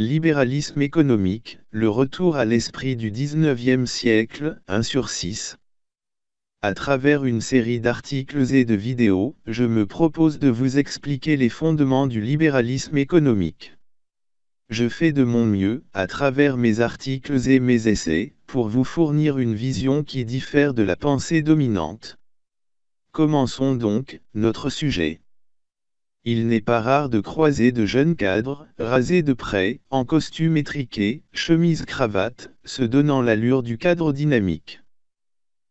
Libéralisme économique, le retour à l'esprit du 19e siècle, 1 sur 6. À travers une série d'articles et de vidéos, je me propose de vous expliquer les fondements du libéralisme économique. Je fais de mon mieux, à travers mes articles et mes essais, pour vous fournir une vision qui diffère de la pensée dominante. Commençons donc notre sujet. Il n'est pas rare de croiser de jeunes cadres, rasés de près, en costume étriqué, chemise-cravate, se donnant l'allure du cadre dynamique.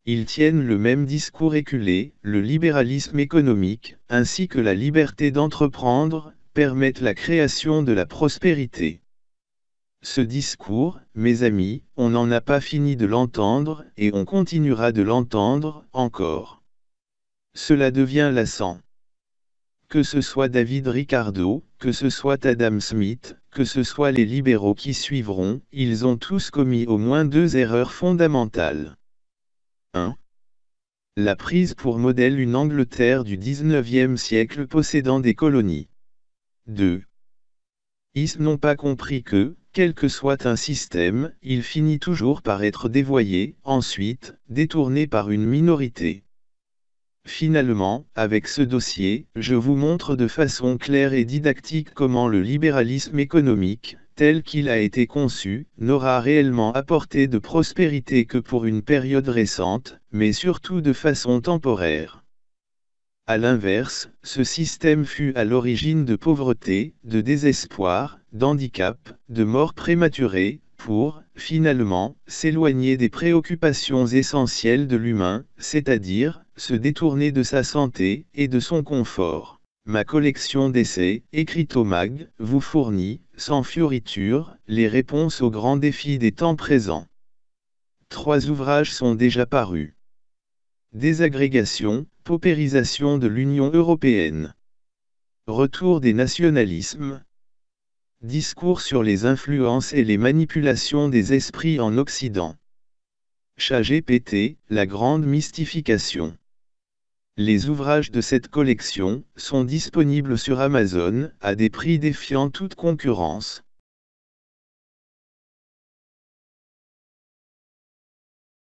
Ils tiennent le même discours éculé, le libéralisme économique, ainsi que la liberté d'entreprendre, permettent la création de la prospérité. Ce discours, mes amis, on n'en a pas fini de l'entendre, et on continuera de l'entendre, encore. Cela devient lassant que ce soit David Ricardo, que ce soit Adam Smith, que ce soit les libéraux qui suivront, ils ont tous commis au moins deux erreurs fondamentales. 1. La prise pour modèle une Angleterre du 19e siècle possédant des colonies. 2. Ils n'ont pas compris que, quel que soit un système, il finit toujours par être dévoyé, ensuite, détourné par une minorité. Finalement, avec ce dossier, je vous montre de façon claire et didactique comment le libéralisme économique, tel qu'il a été conçu, n'aura réellement apporté de prospérité que pour une période récente, mais surtout de façon temporaire. A l'inverse, ce système fut à l'origine de pauvreté, de désespoir, d'handicap, de mort prématurée, pour, finalement, s'éloigner des préoccupations essentielles de l'humain, c'est-à-dire, se détourner de sa santé et de son confort. Ma collection d'essais, écrite au MAG, vous fournit, sans fioriture, les réponses aux grands défis des temps présents. Trois ouvrages sont déjà parus. Désagrégation, paupérisation de l'Union européenne. Retour des nationalismes, Discours sur les influences et les manipulations des esprits en Occident. ChatGPT, la grande mystification. Les ouvrages de cette collection sont disponibles sur Amazon à des prix défiant toute concurrence.